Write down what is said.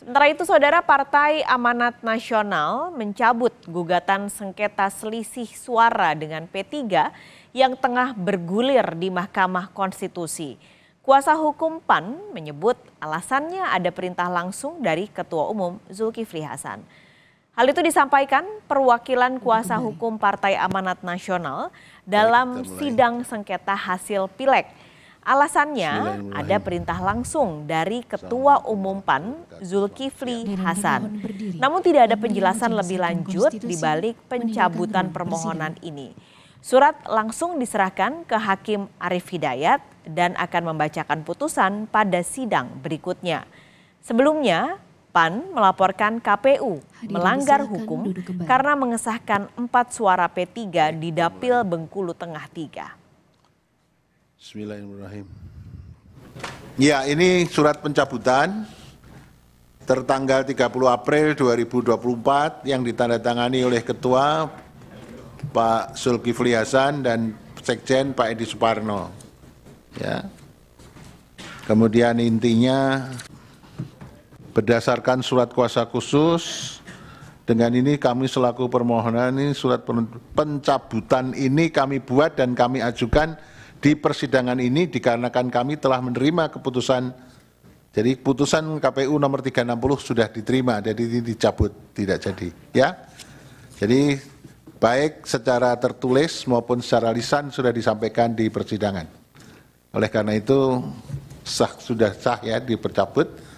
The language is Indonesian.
Sementara itu, Saudara Partai Amanat Nasional mencabut gugatan sengketa selisih suara dengan P3 yang tengah bergulir di Mahkamah Konstitusi. Kuasa hukum PAN menyebut alasannya ada perintah langsung dari Ketua Umum Zulkifli Hasan. Hal itu disampaikan perwakilan kuasa hukum Partai Amanat Nasional dalam sidang sengketa hasil pileg Alasannya ada perintah langsung dari Ketua Umum PAN Zulkifli Hasan. Namun tidak ada penjelasan lebih lanjut di balik pencabutan permohonan ini. Surat langsung diserahkan ke Hakim Arif Hidayat dan akan membacakan putusan pada sidang berikutnya. Sebelumnya, PAN melaporkan KPU melanggar hukum karena mengesahkan empat suara P3 di Dapil Bengkulu Tengah 3. Bismillahirrahmanirrahim. Ya, ini surat pencabutan tertanggal 30 April 2024 yang ditandatangani oleh Ketua Pak Zulkifli Hasan dan Sekjen Pak Edi Suparno. Ya. Kemudian intinya berdasarkan surat kuasa khusus dengan ini kami selaku permohonan ini surat pencabutan ini kami buat dan kami ajukan di persidangan ini dikarenakan kami telah menerima keputusan jadi putusan KPU nomor 360 sudah diterima, jadi ini dicabut, tidak jadi, ya. Jadi baik secara tertulis maupun secara lisan sudah disampaikan di persidangan. Oleh karena itu sah sudah sah ya dipercabut.